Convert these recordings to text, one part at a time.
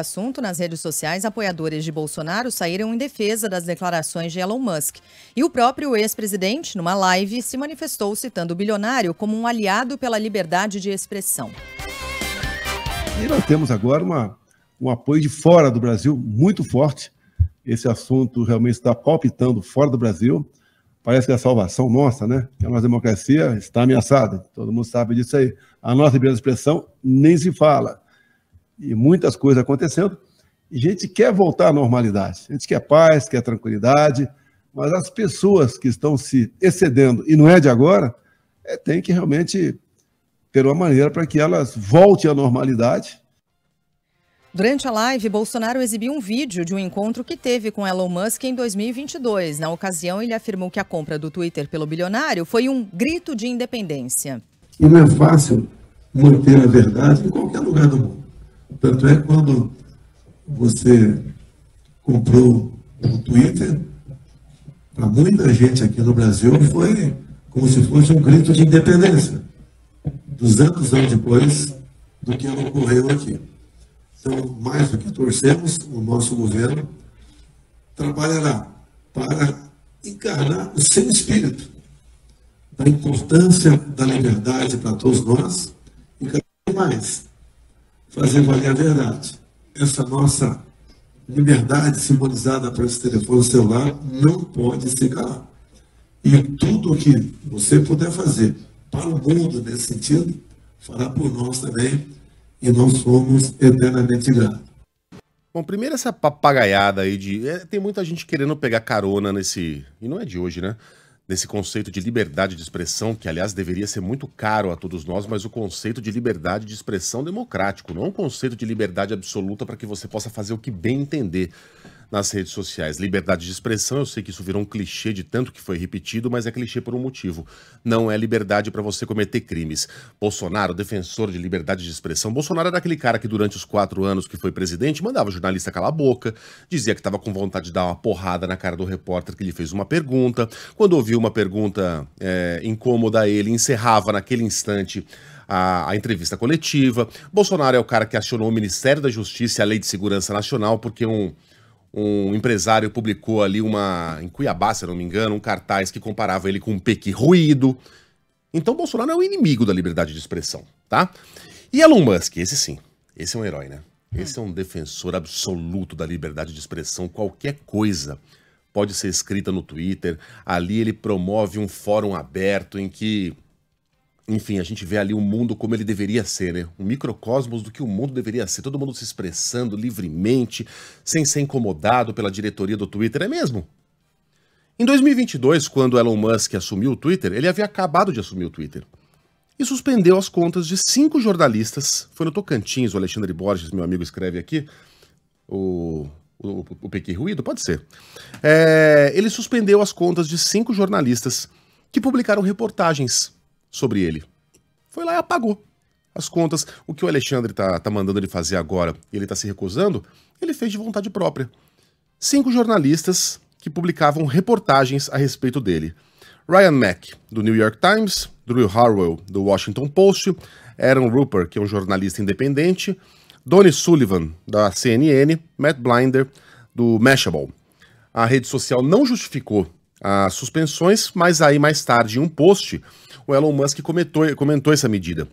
assunto nas redes sociais, apoiadores de Bolsonaro saíram em defesa das declarações de Elon Musk. E o próprio ex-presidente, numa live, se manifestou citando o bilionário como um aliado pela liberdade de expressão. E nós temos agora uma, um apoio de fora do Brasil muito forte. Esse assunto realmente está palpitando fora do Brasil. Parece que é a salvação nossa, né? Que a nossa democracia está ameaçada. Todo mundo sabe disso aí. A nossa liberdade de expressão nem se fala e muitas coisas acontecendo. E a gente quer voltar à normalidade, a gente quer paz, quer tranquilidade, mas as pessoas que estão se excedendo, e não é de agora, é, tem que realmente ter uma maneira para que elas voltem à normalidade Durante a live, Bolsonaro exibiu um vídeo de um encontro que teve com Elon Musk em 2022. Na ocasião, ele afirmou que a compra do Twitter pelo bilionário foi um grito de independência. E não é fácil manter a verdade em qualquer lugar do mundo. Tanto é quando você comprou o Twitter, para muita gente aqui no Brasil foi como se fosse um grito de independência, 200 anos depois do que ocorreu aqui. Então, mais do que torcemos, o nosso governo trabalhará para encarnar o seu espírito, da importância da liberdade para todos nós e cada vez mais fazer valer a verdade. Essa nossa liberdade simbolizada para esse telefone celular não pode se calar. E tudo o que você puder fazer para o mundo nesse sentido, fará por nós também, e nós somos eternamente gratos. Bom, primeiro essa papagaiada aí de. É, tem muita gente querendo pegar carona nesse. E não é de hoje, né? desse conceito de liberdade de expressão, que aliás deveria ser muito caro a todos nós, mas o conceito de liberdade de expressão democrático, não um conceito de liberdade absoluta para que você possa fazer o que bem entender nas redes sociais. Liberdade de expressão, eu sei que isso virou um clichê de tanto que foi repetido, mas é clichê por um motivo. Não é liberdade para você cometer crimes. Bolsonaro, defensor de liberdade de expressão, Bolsonaro era aquele cara que durante os quatro anos que foi presidente mandava o jornalista calar a boca, dizia que estava com vontade de dar uma porrada na cara do repórter que lhe fez uma pergunta. Quando ouviu uma pergunta é, incômoda ele, encerrava naquele instante a, a, entrevista coletiva. Bolsonaro é o cara que acionou o Ministério da Justiça e a Lei de Segurança Nacional porque um um empresário publicou ali uma, em Cuiabá, se não me engano, um cartaz que comparava ele com um pequi ruído. Então Bolsonaro é o um inimigo da liberdade de expressão, tá? E Elon Musk, esse sim, esse é um herói, né? Esse é um defensor absoluto da liberdade de expressão, qualquer coisa pode ser escrita no Twitter. Ali ele promove um fórum aberto em que enfim, a gente vê ali o um mundo como ele deveria ser, né? Um microcosmos do que o mundo deveria ser. Todo mundo se expressando livremente, sem ser incomodado pela diretoria do Twitter, é mesmo? Em 2022, quando Elon Musk assumiu o Twitter, ele havia acabado de assumir o Twitter. E suspendeu as contas de cinco jornalistas. Foi no Tocantins, o Alexandre Borges, meu amigo, escreve aqui. O o, o PQ Ruído, pode ser. É, ele suspendeu as contas de cinco jornalistas que publicaram reportagens sobre ele. Foi lá e apagou as contas. O que o Alexandre tá, tá mandando ele fazer agora e ele tá se recusando, ele fez de vontade própria. Cinco jornalistas que publicavam reportagens a respeito dele. Ryan Mack, do New York Times, Drew Harwell, do Washington Post, Aaron Rupert, que é um jornalista independente, Donnie Sullivan, da CNN, Matt Blinder, do Mashable. A rede social não justificou as ah, suspensões, mas aí mais tarde, em um post, o Elon Musk comentou, comentou essa medida.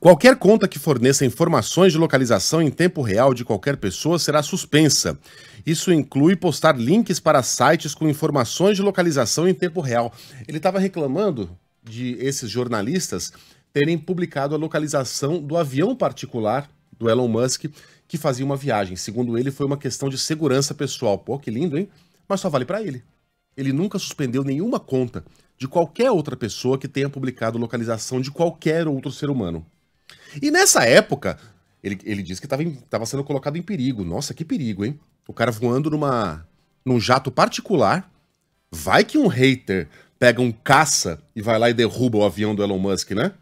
Qualquer conta que forneça informações de localização em tempo real de qualquer pessoa será suspensa. Isso inclui postar links para sites com informações de localização em tempo real. Ele estava reclamando de esses jornalistas terem publicado a localização do avião particular do Elon Musk que fazia uma viagem. Segundo ele, foi uma questão de segurança pessoal. Pô, que lindo, hein? Mas só vale para ele ele nunca suspendeu nenhuma conta de qualquer outra pessoa que tenha publicado localização de qualquer outro ser humano. E nessa época, ele, ele disse que estava sendo colocado em perigo. Nossa, que perigo, hein? O cara voando numa, num jato particular. Vai que um hater pega um caça e vai lá e derruba o avião do Elon Musk, né?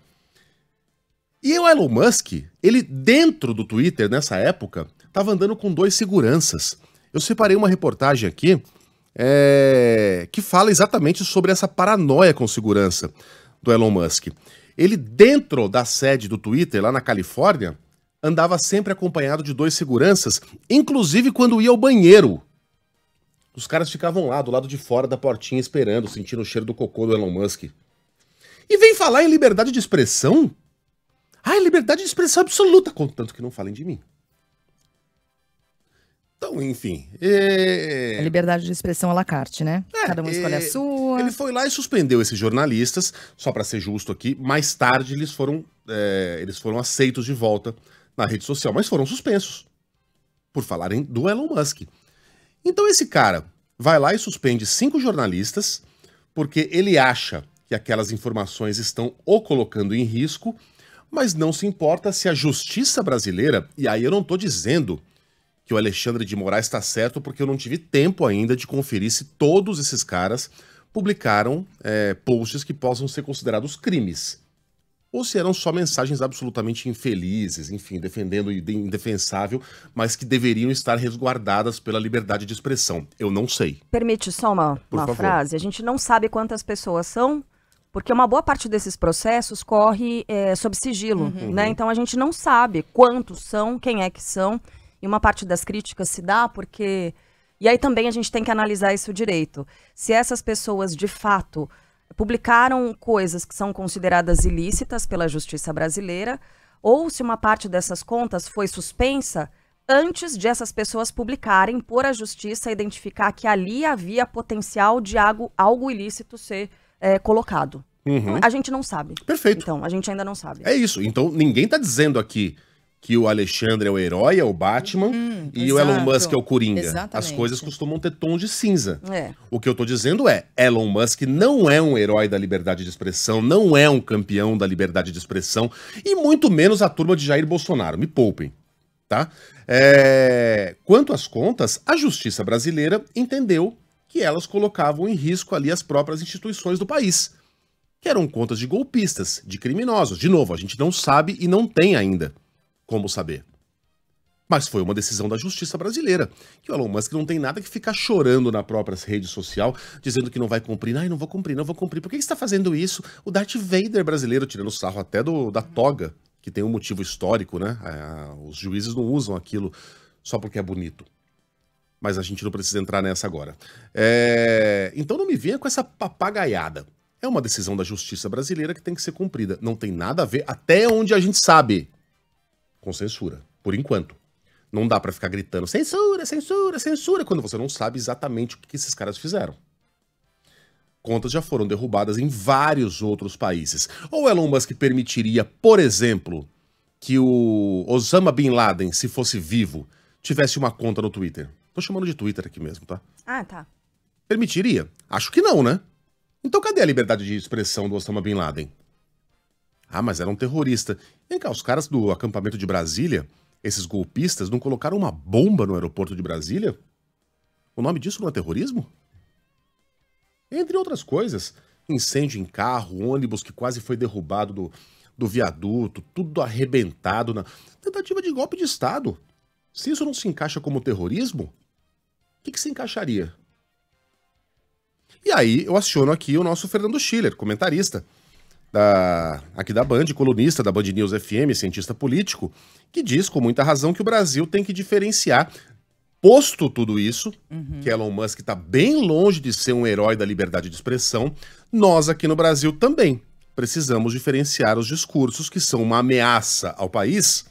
E o Elon Musk, ele dentro do Twitter nessa época, estava andando com dois seguranças. Eu separei uma reportagem aqui é, que fala exatamente sobre essa paranoia com segurança do Elon Musk. Ele, dentro da sede do Twitter, lá na Califórnia, andava sempre acompanhado de dois seguranças, inclusive quando ia ao banheiro. Os caras ficavam lá, do lado de fora da portinha, esperando, sentindo o cheiro do cocô do Elon Musk. E vem falar em liberdade de expressão? Ah, liberdade de expressão absoluta, contanto que não falem de mim. Então, enfim. E... liberdade de expressão à la carte, né? É, Cada um escolhe a sua. Ele foi lá e suspendeu esses jornalistas, só para ser justo aqui. Mais tarde, eles foram, é, eles foram aceitos de volta na rede social, mas foram suspensos por falarem do Elon Musk. Então, esse cara vai lá e suspende cinco jornalistas porque ele acha que aquelas informações estão o colocando em risco, mas não se importa se a justiça brasileira, e aí eu não estou dizendo que o Alexandre de Moraes está certo, porque eu não tive tempo ainda de conferir se todos esses caras publicaram é, posts que possam ser considerados crimes. Ou se eram só mensagens absolutamente infelizes, enfim, defendendo indefensável, mas que deveriam estar resguardadas pela liberdade de expressão. Eu não sei. Permite só uma, uma frase? A gente não sabe quantas pessoas são, porque uma boa parte desses processos corre é, sob sigilo, uhum. né? Uhum. Então a gente não sabe quantos são, quem é que são. E uma parte das críticas se dá porque. E aí também a gente tem que analisar isso direito. Se essas pessoas, de fato, publicaram coisas que são consideradas ilícitas pela justiça brasileira, ou se uma parte dessas contas foi suspensa antes de essas pessoas publicarem, por a justiça identificar que ali havia potencial de algo, algo ilícito ser é, colocado. Uhum. Então, a gente não sabe. Perfeito. Então, a gente ainda não sabe. É isso. Então, ninguém está dizendo aqui que o Alexandre é o herói, é o Batman, uhum, e exato. o Elon Musk é o Coringa. Exatamente. As coisas costumam ter tons de cinza. É. O que eu tô dizendo é, Elon Musk não é um herói da liberdade de expressão, não é um campeão da liberdade de expressão, e muito menos a turma de Jair Bolsonaro. Me poupem. Tá? É... Quanto às contas, a justiça brasileira entendeu que elas colocavam em risco ali as próprias instituições do país, que eram contas de golpistas, de criminosos. De novo, a gente não sabe e não tem ainda como saber. Mas foi uma decisão da justiça brasileira. que o Elon Musk não tem nada que ficar chorando na própria rede social, dizendo que não vai cumprir. Ai, não vou cumprir, não vou cumprir. Por que, está fazendo isso? O Darth Vader brasileiro, tirando sarro até do, da toga, que tem um motivo histórico, né? É, os juízes não usam aquilo só porque é bonito. Mas a gente não precisa entrar nessa agora. É... Então não me venha com essa papagaiada. É uma decisão da justiça brasileira que tem que ser cumprida. Não tem nada a ver, até onde a gente sabe com censura, por enquanto. Não dá para ficar gritando censura, censura, censura, quando você não sabe exatamente o que esses caras fizeram. Contas já foram derrubadas em vários outros países. Ou Elon Musk permitiria, por exemplo, que o Osama Bin Laden, se fosse vivo, tivesse uma conta no Twitter? Tô chamando de Twitter aqui mesmo, tá? Ah, tá. Permitiria? Acho que não, né? Então cadê a liberdade de expressão do Osama Bin Laden? Ah, mas era um terrorista. Vem cá, os caras do acampamento de Brasília, esses golpistas, não colocaram uma bomba no aeroporto de Brasília? O nome disso não é terrorismo? Entre outras coisas, incêndio em carro, ônibus que quase foi derrubado do, do viaduto, tudo arrebentado na tentativa de golpe de Estado. Se isso não se encaixa como terrorismo, o que, que, se encaixaria? E aí eu aciono aqui o nosso Fernando Schiller, comentarista, da, aqui da Band, colunista da Band News FM, cientista político, que diz com muita razão que o Brasil tem que diferenciar. Posto tudo isso, uhum. que Elon Musk está bem longe de ser um herói da liberdade de expressão, nós aqui no Brasil também precisamos diferenciar os discursos que são uma ameaça ao país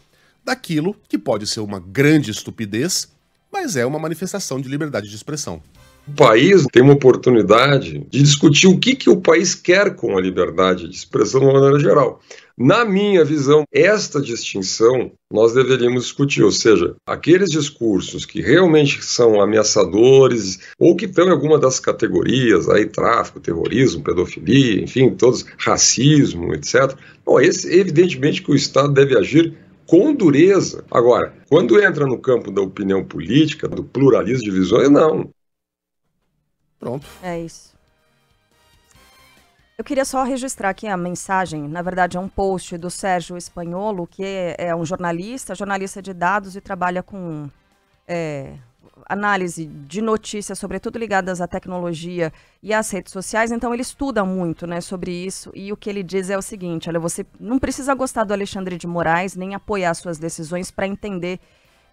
daquilo que pode ser uma grande estupidez, mas é uma manifestação de liberdade de expressão. O país tem uma oportunidade de discutir o que, que o país quer com a liberdade de expressão de uma maneira geral. Na minha visão, esta distinção nós deveríamos discutir, ou seja, aqueles discursos que realmente são ameaçadores ou que estão em alguma das categorias, aí tráfico, terrorismo, pedofilia, enfim, todos, racismo, etc. Bom, esse, evidentemente que o Estado deve agir com dureza. Agora, quando entra no campo da opinião política, do pluralismo de visões, não. Pronto. É isso. Eu queria só registrar aqui a mensagem, na verdade é um post do Sérgio Espanholo, que é um jornalista, jornalista de dados e trabalha com é, análise de notícias, sobretudo ligadas à tecnologia e às redes sociais, então ele estuda muito né, sobre isso e o que ele diz é o seguinte, olha, você não precisa gostar do Alexandre de Moraes, nem apoiar suas decisões para entender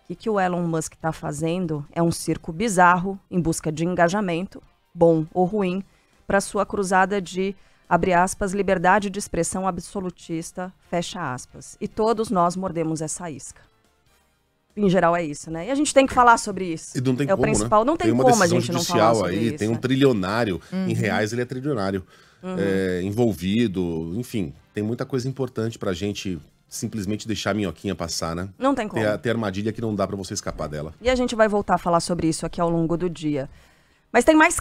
que que o Elon Musk está fazendo é um circo bizarro em busca de engajamento, bom ou ruim para sua cruzada de abre aspas, liberdade de expressão absolutista, fecha aspas. E todos nós mordemos essa isca. Em geral é isso, né? E a gente tem que falar sobre isso. E não tem é como, o né? principal. Né? Não tem, tem como a gente não falar sobre aí, isso. Tem um trilionário. Uhum. Em reais ele é trilionário. Uhum. É, envolvido, enfim. Tem muita coisa importante a gente simplesmente deixar a minhoquinha passar, né? Não tem como. Tem, tem armadilha que não dá para você escapar dela. E a gente vai voltar a falar sobre isso aqui ao longo do dia. Mas tem mais